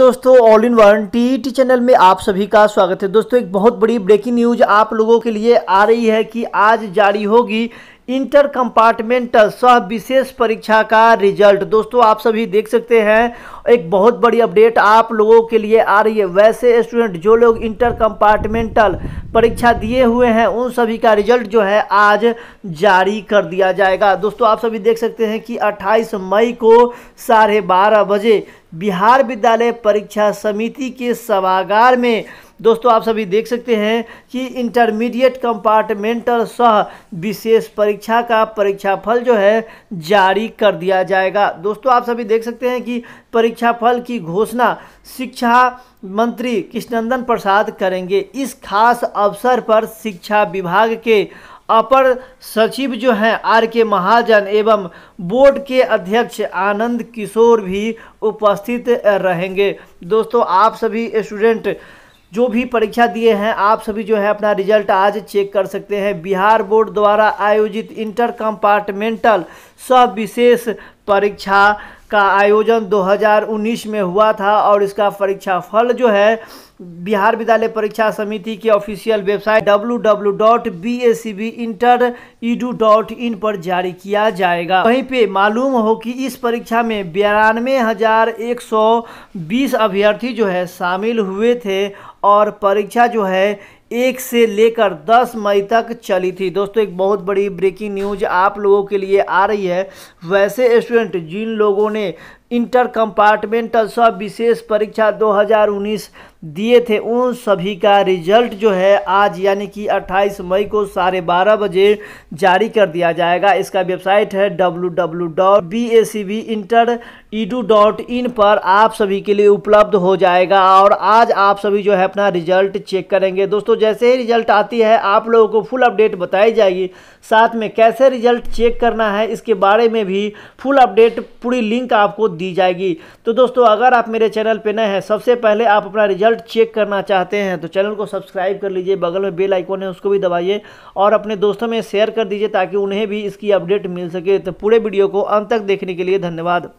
दोस्तों all in one T channel में आप सभी का स्वागत है दोस्तों एक बहुत बड़ी ब्रेकिंग न्यूज आप लोगों के लिए आ रही है कि आज जारी होगी इंटर कंपार्टमेंटल सह विशेष परीक्षा का रिजल्ट दोस्तों आप सभी देख सकते हैं एक बहुत बड़ी अपडेट आप लोगों के लिए आ रही है वैसे स्टूडेंट जो लोग इंटर कंपार्टमेंटल परीक्षा दिए हुए हैं उन सभी का रिजल्ट जो है आज जारी कर दिया जाएगा दोस्तों आप सभी देख सकते हैं कि 28 मई को साढ़े बारह बजे बिहार विद्यालय परीक्षा समिति के सभागार में दोस्तों आप सभी देख सकते हैं कि इंटरमीडिएट कंपार्टमेंटल सह विशेष परीक्षा का परीक्षाफल जो है जारी कर दिया जाएगा दोस्तों आप सभी देख सकते हैं कि परीक्षाफल की घोषणा शिक्षा मंत्री कृष्णनंदन प्रसाद करेंगे इस खास अवसर पर शिक्षा विभाग के अपर सचिव जो हैं आर के महाजन एवं बोर्ड के अध्यक्ष आनंद किशोर भी उपस्थित रहेंगे दोस्तों आप सभी स्टूडेंट जो भी परीक्षा दिए हैं आप सभी जो है अपना रिजल्ट आज चेक कर सकते हैं बिहार बोर्ड द्वारा आयोजित इंटर कंपार्टमेंटल सब विशेष परीक्षा का आयोजन 2019 में हुआ था और इसका परीक्षा फल जो है बिहार विद्यालय परीक्षा समिति की ऑफिशियल वेबसाइट इन e पर जारी किया जाएगा वहीं पे मालूम हो कि इस परीक्षा में बयानवे हजार एक सौ बीस अभ्यर्थी जो है शामिल हुए थे और परीक्षा जो है एक से लेकर 10 मई तक चली थी दोस्तों एक बहुत बड़ी ब्रेकिंग न्यूज आप लोगों के लिए आ रही है वैसे स्टूडेंट जिन लोगों ने इंटर कंपार्टमेंटल सब विशेष परीक्षा 2019 दिए थे उन सभी का रिजल्ट जो है आज यानी कि 28 मई को साढ़े बारह बजे जारी कर दिया जाएगा इसका वेबसाइट है W W dot B A C B inter edu dot in पर आप सभी के लिए उपलब्ध हो जाएगा और आज आप सभी जो है अपना रिजल्ट चेक करेंगे दोस्तों जैसे ही रिजल्ट आती है आप लोगों को फुल अपडेट बताई जाएगी साथ में कैसे रिजल्ट चेक करना है इसके बारे में भी फुल अपडेट पूरी लिंक आपको दी जाएगी तो दोस्तों अगर आप मेरे चैनल पर नए हैं सबसे पहले आप अपना रिजल्ट चेक करना चाहते हैं तो चैनल को सब्सक्राइब कर लीजिए बगल में बेल आइकॉन है उसको भी दबाइए और अपने दोस्तों में शेयर कर दीजिए ताकि उन्हें भी इसकी अपडेट मिल सके तो पूरे वीडियो को अंत तक देखने के लिए धन्यवाद